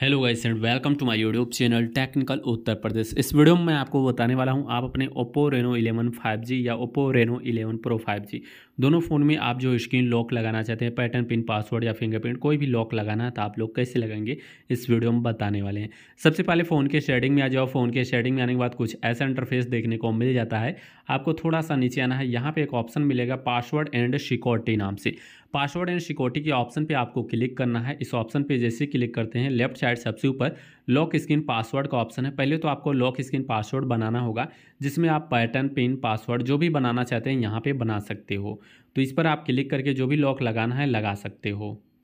hello guys and welcome to my YouTube channel technical Uttar Pradesh इस video में मैं आपको बताने वाला हूं आप अपने ओप्पो रेनो 11 5G या ओप्पो रेनो 11 प्रो 5G दोनों फ़ोन में आप जो स्क्रीन लॉक लगाना चाहते हैं पैटर्न पिन पासवर्ड या फिंगरप्रिंट कोई भी लॉक लगाना है तो आप लोग कैसे लगाएंगे इस वीडियो में बताने वाले हैं सबसे पहले फ़ोन के शेडिंग में आ जाओ फ़ोन के शेडिंग में आने के बाद कुछ ऐसा इंटरफेस देखने को मिल जाता है आपको थोड़ा सा नीचे आना है यहाँ पर एक ऑप्शन मिलेगा पासवर्ड एंड सिक्योरिटी नाम से पासवर्ड एंड सिक्योरिटी के ऑप्शन पर आपको क्लिक करना है इस ऑप्शन पर जैसे क्लिक करते हैं लेफ्ट साइड सबसे ऊपर लॉक स्क्रीन पासवर्ड का ऑप्शन है पहले तो आपको लॉक स्क्रीन पासवर्ड बनाना होगा जिसमें आप पैटर्न पिन पासवर्ड जो भी बनाना चाहते हैं यहाँ पे बना सकते हो तो इस पर आप क्लिक करके जो भी लॉक लगाना है लगा सकते हो